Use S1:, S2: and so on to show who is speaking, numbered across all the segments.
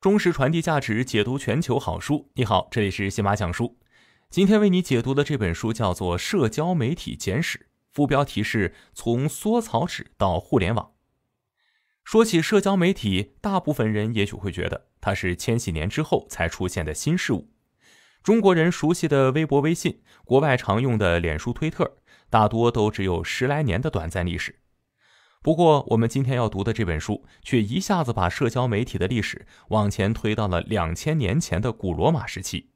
S1: 忠实传递价值，解读全球好书。你好，这里是新马讲书。今天为你解读的这本书叫做《社交媒体简史》，副标题是“从缩草纸到互联网”。说起社交媒体，大部分人也许会觉得它是千禧年之后才出现的新事物。中国人熟悉的微博、微信，国外常用的脸书、推特，大多都只有十来年的短暂历史。不过，我们今天要读的这本书却一下子把社交媒体的历史往前推到了两千年前的古罗马时期。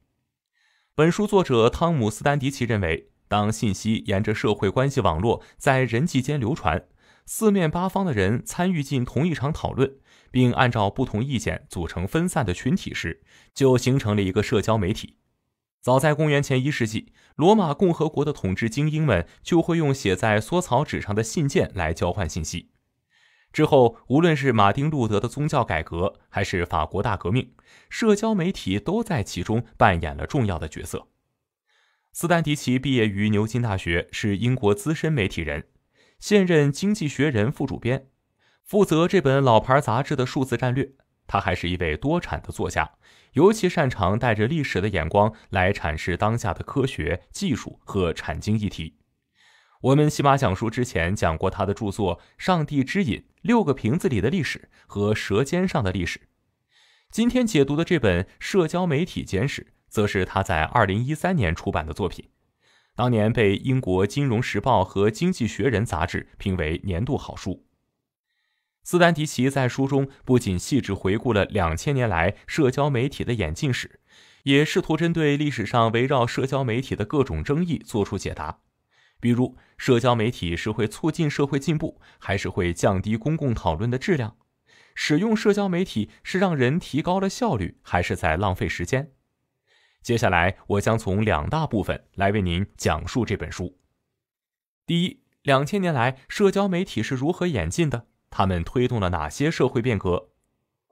S1: 本书作者汤姆斯丹迪奇认为，当信息沿着社会关系网络在人际间流传，四面八方的人参与进同一场讨论，并按照不同意见组成分散的群体时，就形成了一个社交媒体。早在公元前一世纪，罗马共和国的统治精英们就会用写在缩草纸上的信件来交换信息。之后，无论是马丁路德的宗教改革，还是法国大革命，社交媒体都在其中扮演了重要的角色。斯丹迪奇毕业于牛津大学，是英国资深媒体人，现任《经济学人》副主编，负责这本老牌杂志的数字战略。他还是一位多产的作家。尤其擅长带着历史的眼光来阐释当下的科学技术和产经议题。我们喜马讲述之前讲过他的著作《上帝之饮》《六个瓶子里的历史》和《舌尖上的历史》。今天解读的这本《社交媒体简史》则是他在2013年出版的作品，当年被英国《金融时报》和《经济学人》杂志评为年度好书。斯丹迪奇在书中不仅细致回顾了两千年来社交媒体的演进史，也试图针对历史上围绕社交媒体的各种争议做出解答，比如社交媒体是会促进社会进步，还是会降低公共讨论的质量？使用社交媒体是让人提高了效率，还是在浪费时间？接下来我将从两大部分来为您讲述这本书。第一，两千年来社交媒体是如何演进的？他们推动了哪些社会变革？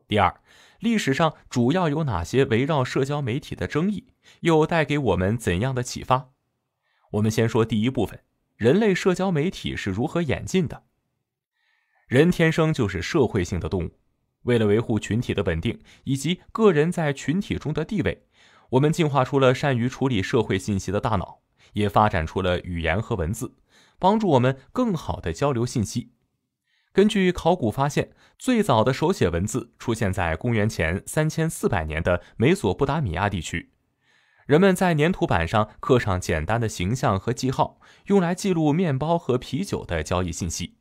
S1: 第二，历史上主要有哪些围绕社交媒体的争议？又带给我们怎样的启发？我们先说第一部分：人类社交媒体是如何演进的？人天生就是社会性的动物，为了维护群体的稳定以及个人在群体中的地位，我们进化出了善于处理社会信息的大脑，也发展出了语言和文字，帮助我们更好的交流信息。根据考古发现，最早的手写文字出现在公元前三千四百年的美索不达米亚地区。人们在粘土板上刻上简单的形象和记号，用来记录面包和啤酒的交易信息。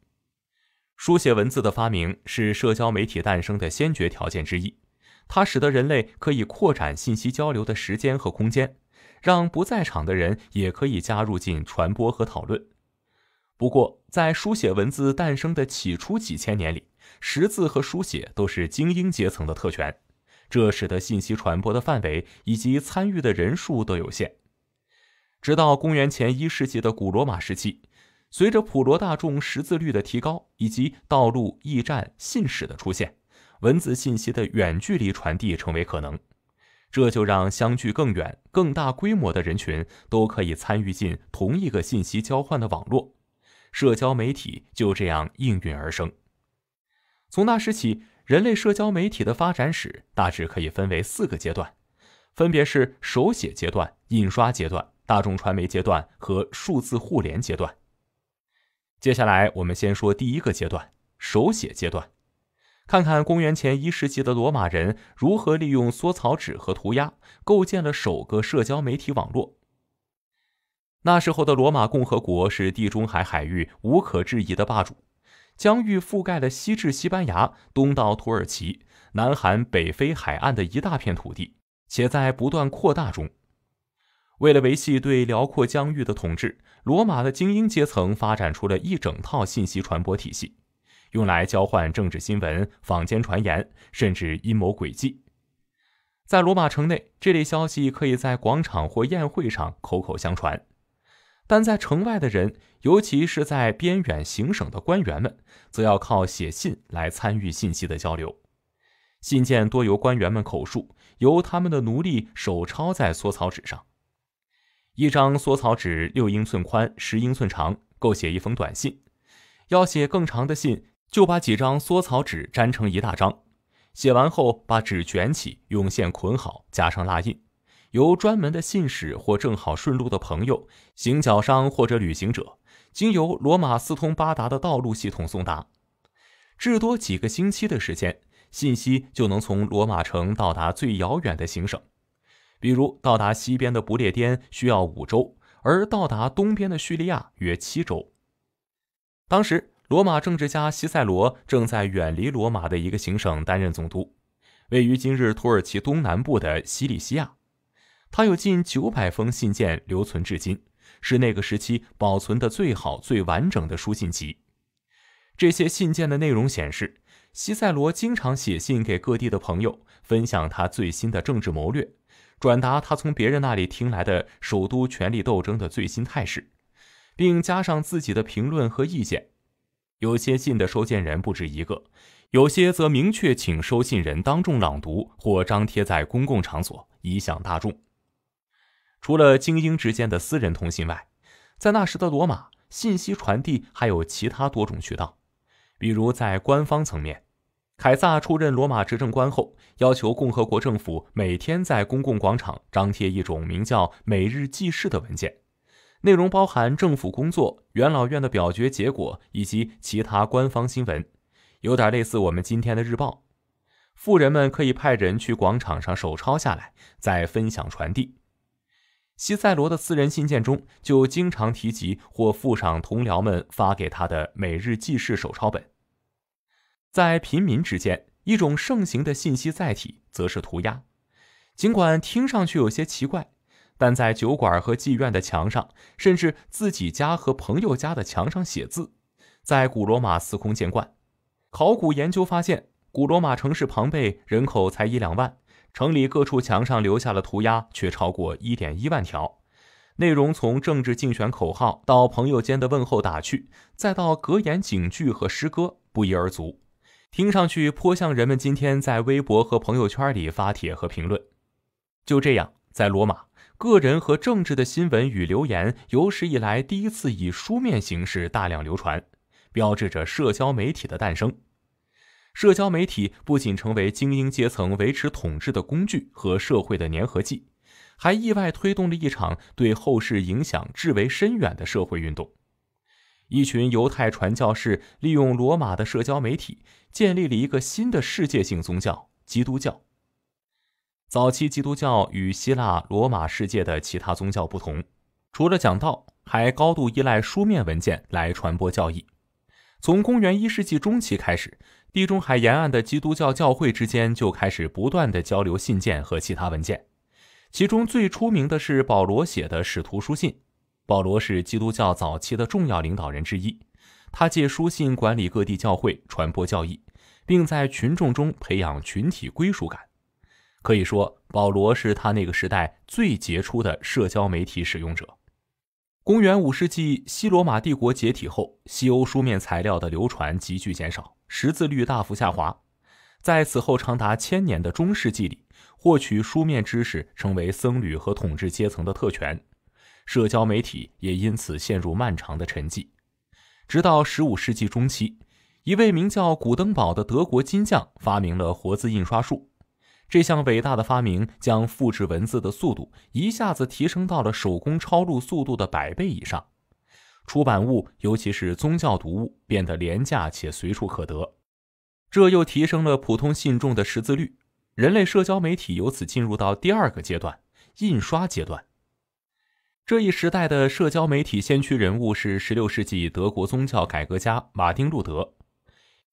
S1: 书写文字的发明是社交媒体诞生的先决条件之一，它使得人类可以扩展信息交流的时间和空间，让不在场的人也可以加入进传播和讨论。不过，在书写文字诞生的起初几千年里，识字和书写都是精英阶层的特权，这使得信息传播的范围以及参与的人数都有限。直到公元前一世纪的古罗马时期，随着普罗大众识字率的提高以及道路、驿站、信使的出现，文字信息的远距离传递成为可能，这就让相距更远、更大规模的人群都可以参与进同一个信息交换的网络。社交媒体就这样应运而生。从那时起，人类社交媒体的发展史大致可以分为四个阶段，分别是手写阶段、印刷阶段、大众传媒阶段和数字互联阶段。接下来，我们先说第一个阶段——手写阶段，看看公元前一世纪的罗马人如何利用缩草纸和涂鸦构建了首个社交媒体网络。那时候的罗马共和国是地中海海域无可置疑的霸主，疆域覆盖了西至西班牙、东到土耳其、南含北非海岸的一大片土地，且在不断扩大中。为了维系对辽阔疆域的统治，罗马的精英阶层发展出了一整套信息传播体系，用来交换政治新闻、坊间传言，甚至阴谋诡计。在罗马城内，这类消息可以在广场或宴会上口口相传。但在城外的人，尤其是在边远行省的官员们，则要靠写信来参与信息的交流。信件多由官员们口述，由他们的奴隶手抄在缩草纸上。一张缩草纸六英寸宽、十英寸长，够写一封短信。要写更长的信，就把几张缩草纸粘成一大张。写完后，把纸卷起，用线捆好，加上蜡印。由专门的信使或正好顺路的朋友、行脚商或者旅行者，经由罗马四通八达的道路系统送达，至多几个星期的时间，信息就能从罗马城到达最遥远的行省，比如到达西边的不列颠需要五周，而到达东边的叙利亚约七周。当时，罗马政治家西塞罗正在远离罗马的一个行省担任总督，位于今日土耳其东南部的西里西亚。他有近九百封信件留存至今，是那个时期保存的最好、最完整的书信集。这些信件的内容显示，西塞罗经常写信给各地的朋友，分享他最新的政治谋略，转达他从别人那里听来的首都权力斗争的最新态势，并加上自己的评论和意见。有些信的收件人不止一个，有些则明确请收信人当众朗读或张贴在公共场所，以飨大众。除了精英之间的私人通信外，在那时的罗马，信息传递还有其他多种渠道。比如，在官方层面，凯撒出任罗马执政官后，要求共和国政府每天在公共广场张贴一种名叫《每日记事》的文件，内容包含政府工作、元老院的表决结果以及其他官方新闻，有点类似我们今天的日报。富人们可以派人去广场上手抄下来，再分享传递。西塞罗的私人信件中就经常提及或附上同僚们发给他的每日记事手抄本。在平民之间，一种盛行的信息载体则是涂鸦，尽管听上去有些奇怪，但在酒馆和妓院的墙上，甚至自己家和朋友家的墙上写字，在古罗马司空见惯。考古研究发现，古罗马城市庞贝人口才一两万。城里各处墙上留下了涂鸦，却超过一点一万条。内容从政治竞选口号到朋友间的问候打趣，再到格言警句和诗歌，不一而足。听上去颇像人们今天在微博和朋友圈里发帖和评论。就这样，在罗马，个人和政治的新闻与留言有史以来第一次以书面形式大量流传，标志着社交媒体的诞生。社交媒体不仅成为精英阶层维持统治的工具和社会的粘合剂，还意外推动了一场对后世影响至为深远的社会运动。一群犹太传教士利用罗马的社交媒体，建立了一个新的世界性宗教——基督教。早期基督教与希腊、罗马世界的其他宗教不同，除了讲道，还高度依赖书面文件来传播教义。从公元一世纪中期开始。地中海沿岸的基督教教会之间就开始不断的交流信件和其他文件，其中最出名的是保罗写的使徒书信。保罗是基督教早期的重要领导人之一，他借书信管理各地教会，传播教义，并在群众中培养群体归属感。可以说，保罗是他那个时代最杰出的社交媒体使用者。公元五世纪，西罗马帝国解体后，西欧书面材料的流传急剧减少，识字率大幅下滑。在此后长达千年的中世纪里，获取书面知识成为僧侣和统治阶层的特权，社交媒体也因此陷入漫长的沉寂。直到十五世纪中期，一位名叫古登堡的德国金匠发明了活字印刷术。这项伟大的发明将复制文字的速度一下子提升到了手工抄录速度的百倍以上，出版物，尤其是宗教读物，变得廉价且随处可得，这又提升了普通信众的识字率。人类社交媒体由此进入到第二个阶段——印刷阶段。这一时代的社交媒体先驱人物是16世纪德国宗教改革家马丁·路德。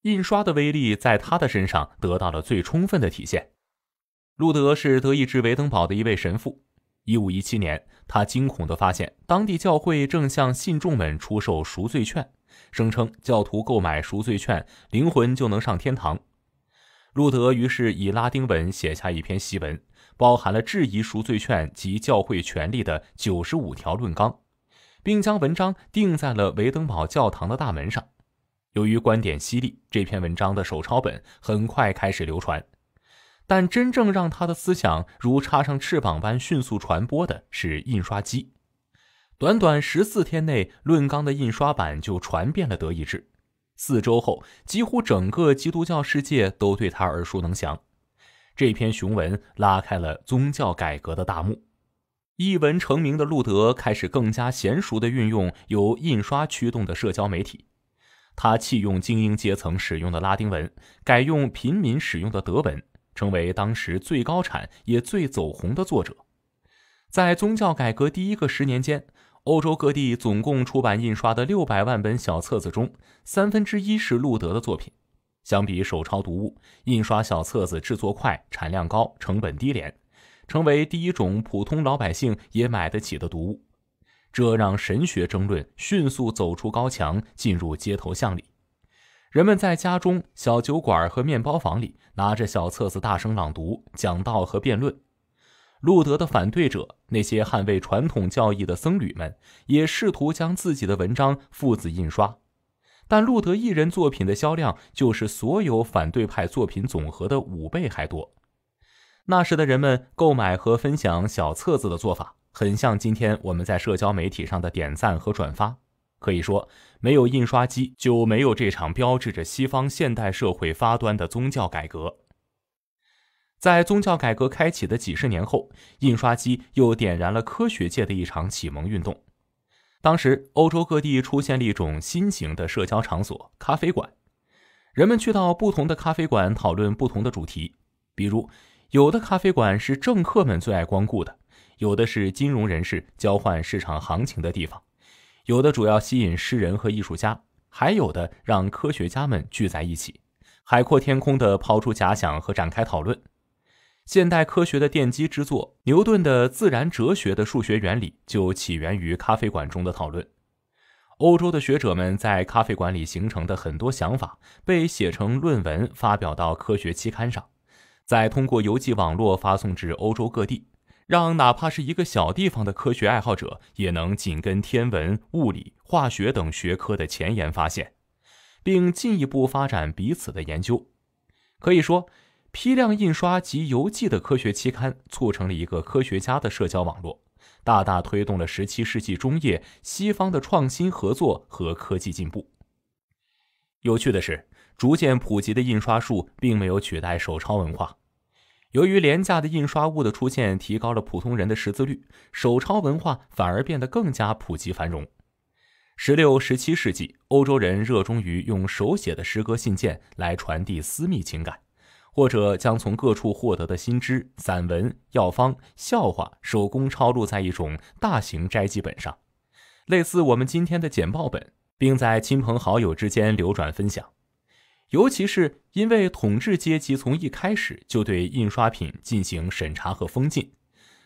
S1: 印刷的威力在他的身上得到了最充分的体现。路德是德意志维登堡的一位神父。1517年，他惊恐地发现当地教会正向信众们出售赎罪券，声称教徒购买赎罪券，灵魂就能上天堂。路德于是以拉丁文写下一篇檄文，包含了质疑赎罪券及教会权利的九十五条论纲，并将文章钉在了维登堡教堂的大门上。由于观点犀利，这篇文章的手抄本很快开始流传。但真正让他的思想如插上翅膀般迅速传播的是印刷机。短短十四天内，论纲的印刷版就传遍了德意志。四周后，几乎整个基督教世界都对他耳熟能详。这篇雄文拉开了宗教改革的大幕。一文成名的路德开始更加娴熟地运用由印刷驱动的社交媒体。他弃用精英阶层使用的拉丁文，改用平民使用的德文。成为当时最高产也最走红的作者。在宗教改革第一个十年间，欧洲各地总共出版印刷的六百万本小册子中，三分之一是路德的作品。相比手抄读物，印刷小册子制作快、产量高、成本低廉，成为第一种普通老百姓也买得起的读物。这让神学争论迅速走出高墙，进入街头巷里。人们在家中小酒馆和面包房里拿着小册子大声朗读、讲道和辩论。路德的反对者，那些捍卫传统教义的僧侣们，也试图将自己的文章复制印刷。但路德一人作品的销量就是所有反对派作品总和的五倍还多。那时的人们购买和分享小册子的做法，很像今天我们在社交媒体上的点赞和转发。可以说，没有印刷机，就没有这场标志着西方现代社会发端的宗教改革。在宗教改革开启的几十年后，印刷机又点燃了科学界的一场启蒙运动。当时，欧洲各地出现了一种新型的社交场所——咖啡馆。人们去到不同的咖啡馆讨论不同的主题，比如，有的咖啡馆是政客们最爱光顾的，有的是金融人士交换市场行情的地方。有的主要吸引诗人和艺术家，还有的让科学家们聚在一起，海阔天空地抛出假想和展开讨论。现代科学的奠基之作《牛顿的自然哲学的数学原理》就起源于咖啡馆中的讨论。欧洲的学者们在咖啡馆里形成的很多想法，被写成论文发表到科学期刊上，再通过邮寄网络发送至欧洲各地。让哪怕是一个小地方的科学爱好者，也能紧跟天文、物理、化学等学科的前沿发现，并进一步发展彼此的研究。可以说，批量印刷及邮寄的科学期刊促成了一个科学家的社交网络，大大推动了17世纪中叶西方的创新合作和科技进步。有趣的是，逐渐普及的印刷术并没有取代手抄文化。由于廉价的印刷物的出现，提高了普通人的识字率，手抄文化反而变得更加普及繁荣。十六、十七世纪，欧洲人热衷于用手写的诗歌信件来传递私密情感，或者将从各处获得的新知、散文、药方、笑话手工抄录在一种大型摘记本上，类似我们今天的简报本，并在亲朋好友之间流转分享。尤其是因为统治阶级从一开始就对印刷品进行审查和封禁，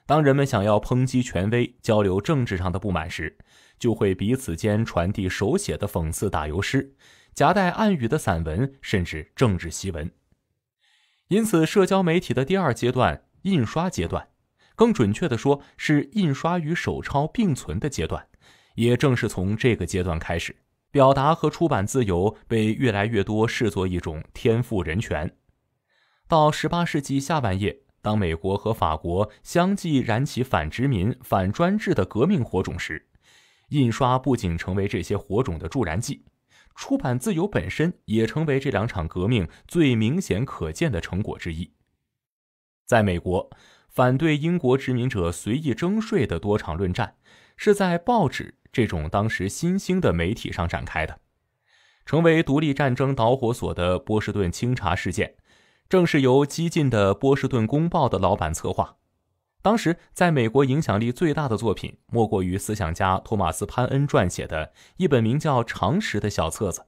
S1: 当人们想要抨击权威、交流政治上的不满时，就会彼此间传递手写的讽刺打油诗、夹带暗语的散文，甚至政治檄文。因此，社交媒体的第二阶段——印刷阶段，更准确地说是印刷与手抄并存的阶段，也正是从这个阶段开始。表达和出版自由被越来越多视作一种天赋人权。到十八世纪下半叶，当美国和法国相继燃起反殖民、反专制的革命火种时，印刷不仅成为这些火种的助燃剂，出版自由本身也成为这两场革命最明显可见的成果之一。在美国，反对英国殖民者随意征税的多场论战，是在报纸。这种当时新兴的媒体上展开的，成为独立战争导火索的波士顿清查事件，正是由激进的《波士顿公报》的老板策划。当时在美国影响力最大的作品，莫过于思想家托马斯·潘恩撰写的一本名叫《常识》的小册子。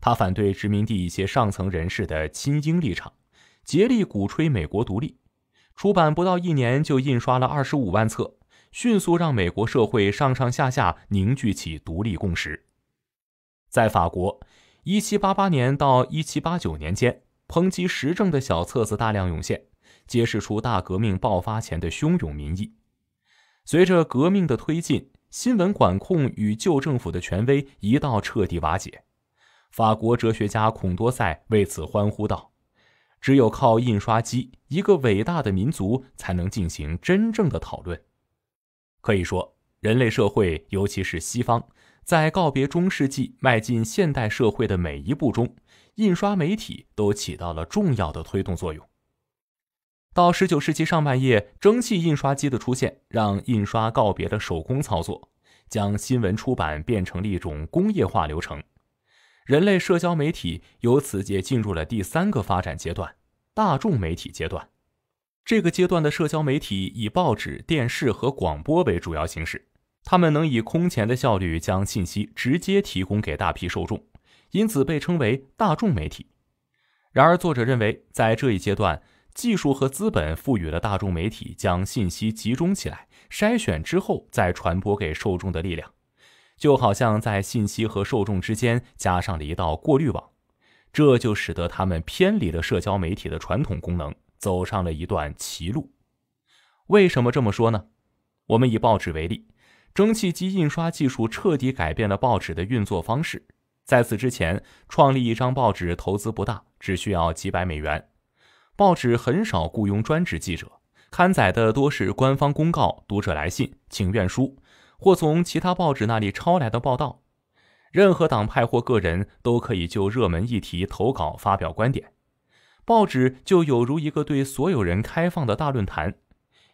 S1: 他反对殖民地一些上层人士的亲英立场，竭力鼓吹美国独立。出版不到一年，就印刷了二十五万册。迅速让美国社会上上下下凝聚起独立共识。在法国，一七八八年到一七八九年间，抨击时政的小册子大量涌现，揭示出大革命爆发前的汹涌民意。随着革命的推进，新闻管控与旧政府的权威一道彻底瓦解。法国哲学家孔多塞为此欢呼道：“只有靠印刷机，一个伟大的民族才能进行真正的讨论。”可以说，人类社会，尤其是西方，在告别中世纪、迈进现代社会的每一步中，印刷媒体都起到了重要的推动作用。到19世纪上半叶，蒸汽印刷机的出现，让印刷告别了手工操作，将新闻出版变成了一种工业化流程。人类社交媒体由此也进入了第三个发展阶段——大众媒体阶段。这个阶段的社交媒体以报纸、电视和广播为主要形式，他们能以空前的效率将信息直接提供给大批受众，因此被称为大众媒体。然而，作者认为，在这一阶段，技术和资本赋予了大众媒体将信息集中起来、筛选之后再传播给受众的力量，就好像在信息和受众之间加上了一道过滤网，这就使得他们偏离了社交媒体的传统功能。走上了一段歧路。为什么这么说呢？我们以报纸为例，蒸汽机印刷技术彻底改变了报纸的运作方式。在此之前，创立一张报纸投资不大，只需要几百美元。报纸很少雇佣专职记者，刊载的多是官方公告、读者来信、请愿书或从其他报纸那里抄来的报道。任何党派或个人都可以就热门议题投稿，发表观点。报纸就有如一个对所有人开放的大论坛，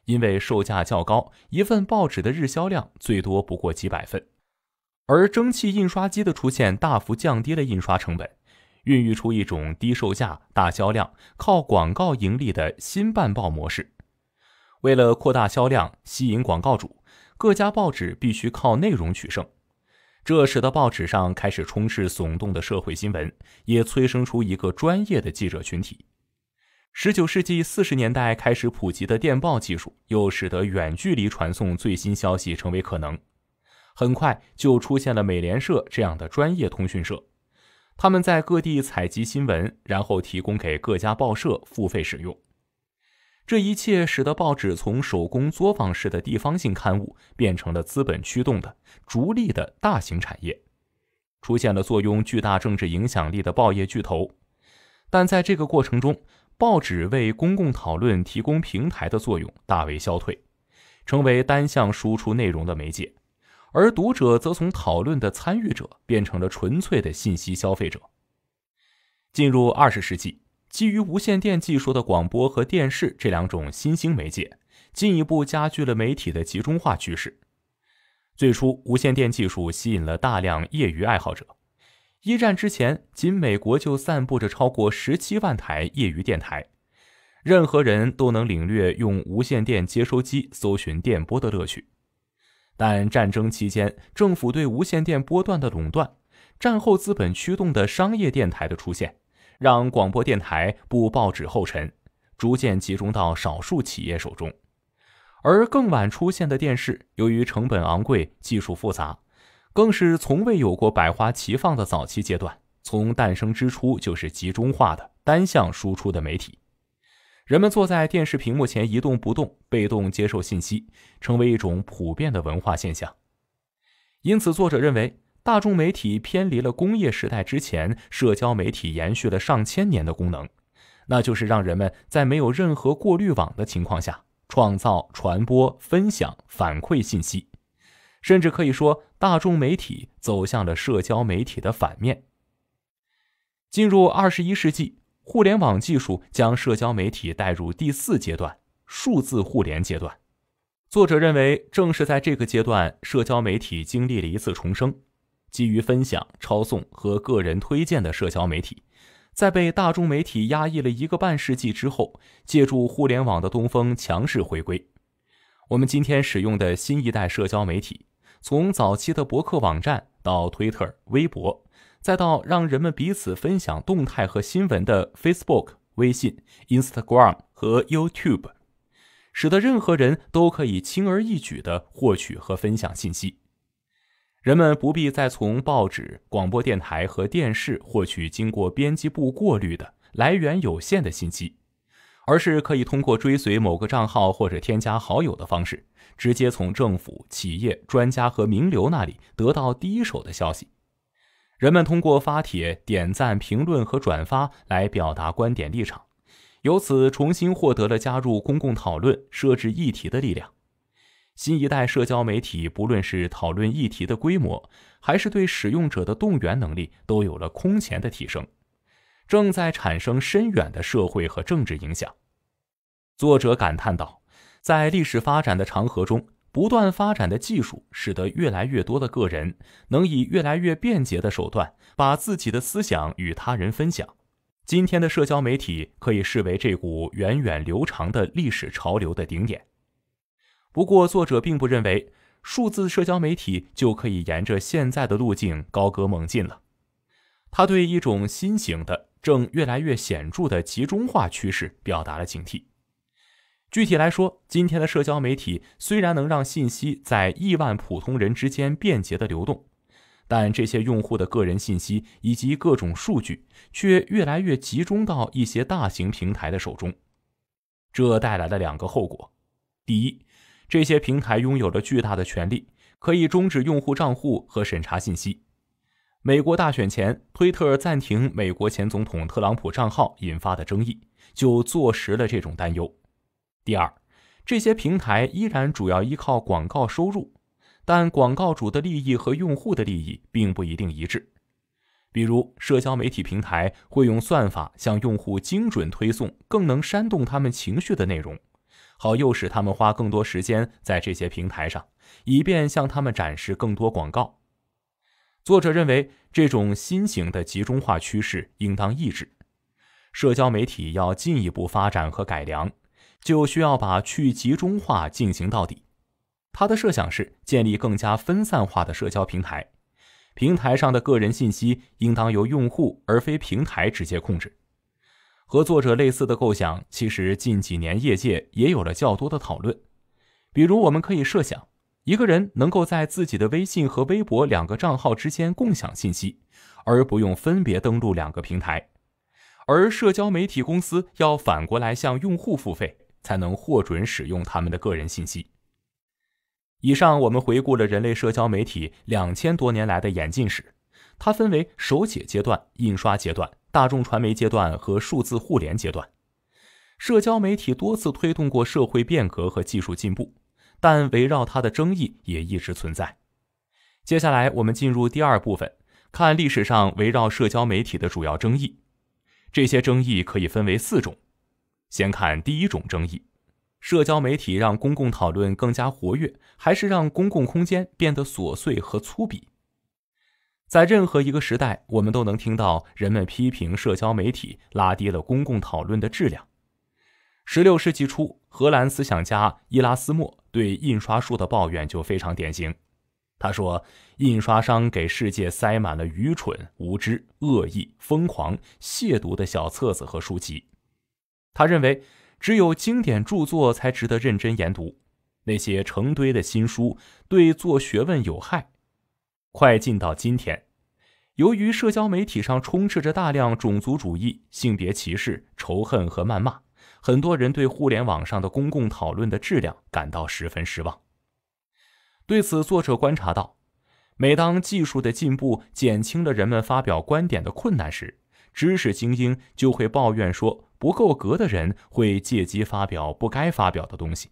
S1: 因为售价较高，一份报纸的日销量最多不过几百份。而蒸汽印刷机的出现大幅降低了印刷成本，孕育出一种低售价、大销量、靠广告盈利的新办报模式。为了扩大销量、吸引广告主，各家报纸必须靠内容取胜。这使得报纸上开始充斥耸动的社会新闻，也催生出一个专业的记者群体。十九世纪四十年代开始普及的电报技术，又使得远距离传送最新消息成为可能。很快就出现了美联社这样的专业通讯社，他们在各地采集新闻，然后提供给各家报社付费使用。这一切使得报纸从手工作坊式的地方性刊物变成了资本驱动的逐利的大型产业，出现了坐拥巨大政治影响力的报业巨头。但在这个过程中，报纸为公共讨论提供平台的作用大为消退，成为单向输出内容的媒介，而读者则从讨论的参与者变成了纯粹的信息消费者。进入二十世纪。基于无线电技术的广播和电视这两种新兴媒介，进一步加剧了媒体的集中化趋势。最初，无线电技术吸引了大量业余爱好者。一战之前，仅美国就散布着超过十七万台业余电台，任何人都能领略用无线电接收机搜寻电波的乐趣。但战争期间，政府对无线电波段的垄断，战后资本驱动的商业电台的出现。让广播电台步报纸后尘，逐渐集中到少数企业手中。而更晚出现的电视，由于成本昂贵、技术复杂，更是从未有过百花齐放的早期阶段。从诞生之初就是集中化的、单向输出的媒体。人们坐在电视屏幕前一动不动，被动接受信息，成为一种普遍的文化现象。因此，作者认为。大众媒体偏离了工业时代之前社交媒体延续了上千年的功能，那就是让人们在没有任何过滤网的情况下创造、传播、分享、反馈信息。甚至可以说，大众媒体走向了社交媒体的反面。进入二十一世纪，互联网技术将社交媒体带入第四阶段——数字互联阶段。作者认为，正是在这个阶段，社交媒体经历了一次重生。基于分享、抄送和个人推荐的社交媒体，在被大众媒体压抑了一个半世纪之后，借助互联网的东风强势回归。我们今天使用的新一代社交媒体，从早期的博客网站到推特、微博，再到让人们彼此分享动态和新闻的 Facebook、微信、Instagram 和 YouTube，使得任何人都可以轻而易举地获取和分享信息。人们不必再从报纸、广播电台和电视获取经过编辑部过滤的来源有限的信息，而是可以通过追随某个账号或者添加好友的方式，直接从政府、企业、专家和名流那里得到第一手的消息。人们通过发帖、点赞、评论和转发来表达观点立场，由此重新获得了加入公共讨论、设置议题的力量。新一代社交媒体，不论是讨论议题的规模，还是对使用者的动员能力，都有了空前的提升，正在产生深远的社会和政治影响。作者感叹道：“在历史发展的长河中，不断发展的技术使得越来越多的个人能以越来越便捷的手段把自己的思想与他人分享。今天的社交媒体可以视为这股源远流长的历史潮流的顶点。”不过，作者并不认为数字社交媒体就可以沿着现在的路径高歌猛进了。他对一种新型的、正越来越显著的集中化趋势表达了警惕。具体来说，今天的社交媒体虽然能让信息在亿万普通人之间便捷的流动，但这些用户的个人信息以及各种数据却越来越集中到一些大型平台的手中。这带来了两个后果：第一，这些平台拥有了巨大的权利，可以终止用户账户和审查信息。美国大选前，推特暂停美国前总统特朗普账号引发的争议，就坐实了这种担忧。第二，这些平台依然主要依靠广告收入，但广告主的利益和用户的利益并不一定一致。比如，社交媒体平台会用算法向用户精准推送更能煽动他们情绪的内容。好，诱使他们花更多时间在这些平台上，以便向他们展示更多广告。作者认为，这种新型的集中化趋势应当抑制。社交媒体要进一步发展和改良，就需要把去集中化进行到底。他的设想是建立更加分散化的社交平台，平台上的个人信息应当由用户而非平台直接控制。和作者类似的构想，其实近几年业界也有了较多的讨论。比如，我们可以设想，一个人能够在自己的微信和微博两个账号之间共享信息，而不用分别登录两个平台。而社交媒体公司要反过来向用户付费，才能获准使用他们的个人信息。以上，我们回顾了人类社交媒体两千多年来的演进史，它分为手写阶段、印刷阶段。大众传媒阶段和数字互联阶段，社交媒体多次推动过社会变革和技术进步，但围绕它的争议也一直存在。接下来，我们进入第二部分，看历史上围绕社交媒体的主要争议。这些争议可以分为四种。先看第一种争议：社交媒体让公共讨论更加活跃，还是让公共空间变得琐碎和粗鄙？在任何一个时代，我们都能听到人们批评社交媒体拉低了公共讨论的质量。16世纪初，荷兰思想家伊拉斯莫对印刷术的抱怨就非常典型。他说：“印刷商给世界塞满了愚蠢、无知、恶意、疯狂、亵渎的小册子和书籍。”他认为，只有经典著作才值得认真研读，那些成堆的新书对做学问有害。快进到今天，由于社交媒体上充斥着大量种族主义、性别歧视、仇恨和谩骂，很多人对互联网上的公共讨论的质量感到十分失望。对此，作者观察到，每当技术的进步减轻了人们发表观点的困难时，知识精英就会抱怨说，不够格的人会借机发表不该发表的东西。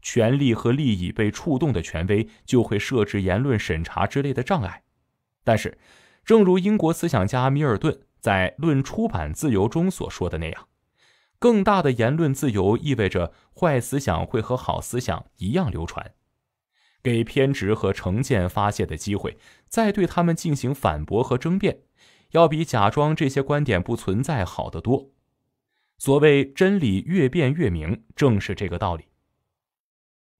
S1: 权力和利益被触动的权威就会设置言论审查之类的障碍，但是，正如英国思想家米尔顿在《论出版自由》中所说的那样，更大的言论自由意味着坏思想会和好思想一样流传，给偏执和成见发泄的机会，再对他们进行反驳和争辩，要比假装这些观点不存在好得多。所谓“真理越辩越明”，正是这个道理。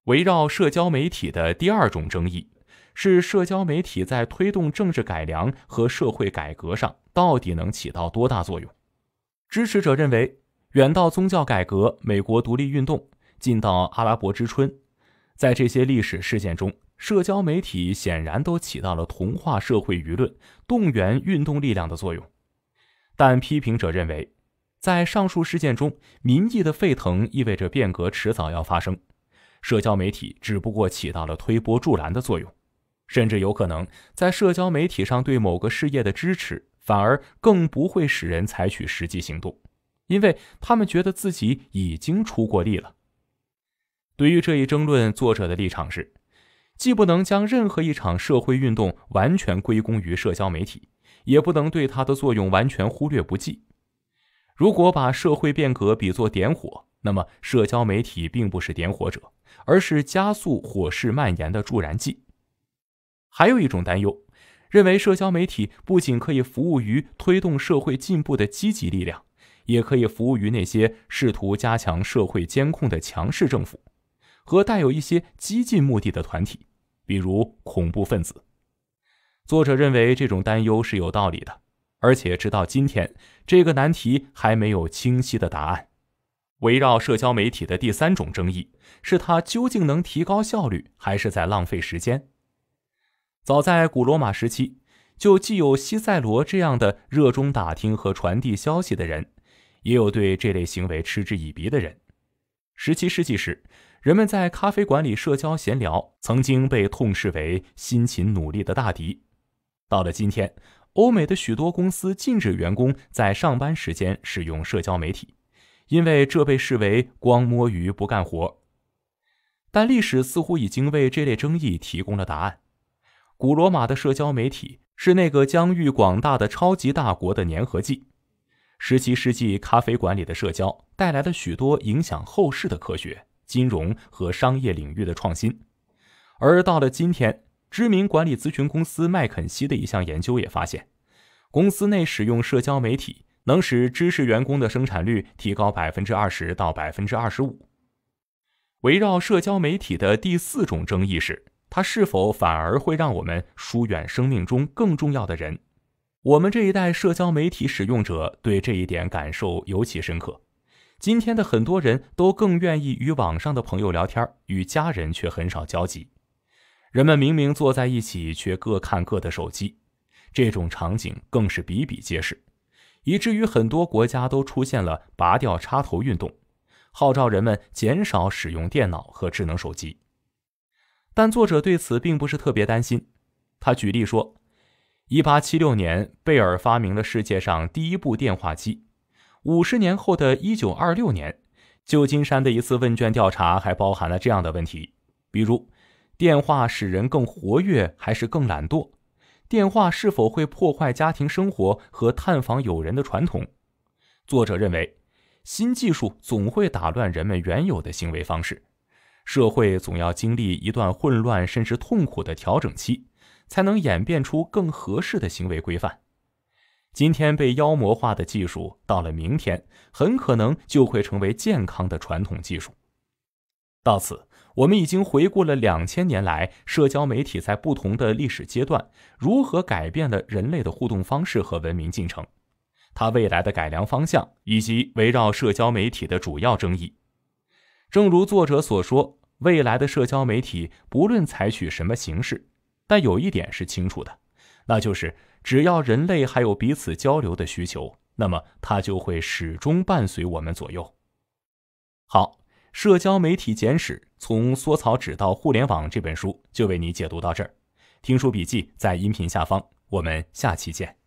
S1: 围绕社交媒体的第二种争议是，社交媒体在推动政治改良和社会改革上到底能起到多大作用？支持者认为，远到宗教改革、美国独立运动，近到阿拉伯之春，在这些历史事件中，社交媒体显然都起到了同化社会舆论、动员运动力量的作用。但批评者认为，在上述事件中，民意的沸腾意味着变革迟早要发生。社交媒体只不过起到了推波助澜的作用，甚至有可能在社交媒体上对某个事业的支持，反而更不会使人采取实际行动，因为他们觉得自己已经出过力了。对于这一争论，作者的立场是：既不能将任何一场社会运动完全归功于社交媒体，也不能对它的作用完全忽略不计。如果把社会变革比作点火，那么，社交媒体并不是点火者，而是加速火势蔓延的助燃剂。还有一种担忧，认为社交媒体不仅可以服务于推动社会进步的积极力量，也可以服务于那些试图加强社会监控的强势政府和带有一些激进目的的团体，比如恐怖分子。作者认为这种担忧是有道理的，而且直到今天，这个难题还没有清晰的答案。围绕社交媒体的第三种争议是它究竟能提高效率，还是在浪费时间？早在古罗马时期，就既有西塞罗这样的热衷打听和传递消息的人，也有对这类行为嗤之以鼻的人。十七世纪时，人们在咖啡馆里社交闲聊，曾经被痛视为辛勤努力的大敌。到了今天，欧美的许多公司禁止员工在上班时间使用社交媒体。因为这被视为光摸鱼不干活，但历史似乎已经为这类争议提供了答案。古罗马的社交媒体是那个疆域广大的超级大国的粘合剂。17世纪咖啡馆里的社交带来了许多影响后世的科学、金融和商业领域的创新。而到了今天，知名管理咨询公司麦肯锡的一项研究也发现，公司内使用社交媒体。能使知识员工的生产率提高百分之二十到百分之二十五。围绕社交媒体的第四种争议是，它是否反而会让我们疏远生命中更重要的人？我们这一代社交媒体使用者对这一点感受尤其深刻。今天的很多人都更愿意与网上的朋友聊天，与家人却很少交集。人们明明坐在一起，却各看各的手机，这种场景更是比比皆是。以至于很多国家都出现了拔掉插头运动，号召人们减少使用电脑和智能手机。但作者对此并不是特别担心。他举例说，一八七六年贝尔发明了世界上第一部电话机，五十年后的一九二六年，旧金山的一次问卷调查还包含了这样的问题，比如：电话使人更活跃还是更懒惰？电话是否会破坏家庭生活和探访友人的传统？作者认为，新技术总会打乱人们原有的行为方式，社会总要经历一段混乱甚至痛苦的调整期，才能演变出更合适的行为规范。今天被妖魔化的技术，到了明天，很可能就会成为健康的传统技术。到此。我们已经回顾了两千年来社交媒体在不同的历史阶段如何改变了人类的互动方式和文明进程，它未来的改良方向以及围绕社交媒体的主要争议。正如作者所说，未来的社交媒体不论采取什么形式，但有一点是清楚的，那就是只要人类还有彼此交流的需求，那么它就会始终伴随我们左右。好。社交媒体简史：从缩草纸到互联网这本书就为你解读到这儿。听书笔记在音频下方，我们下期见。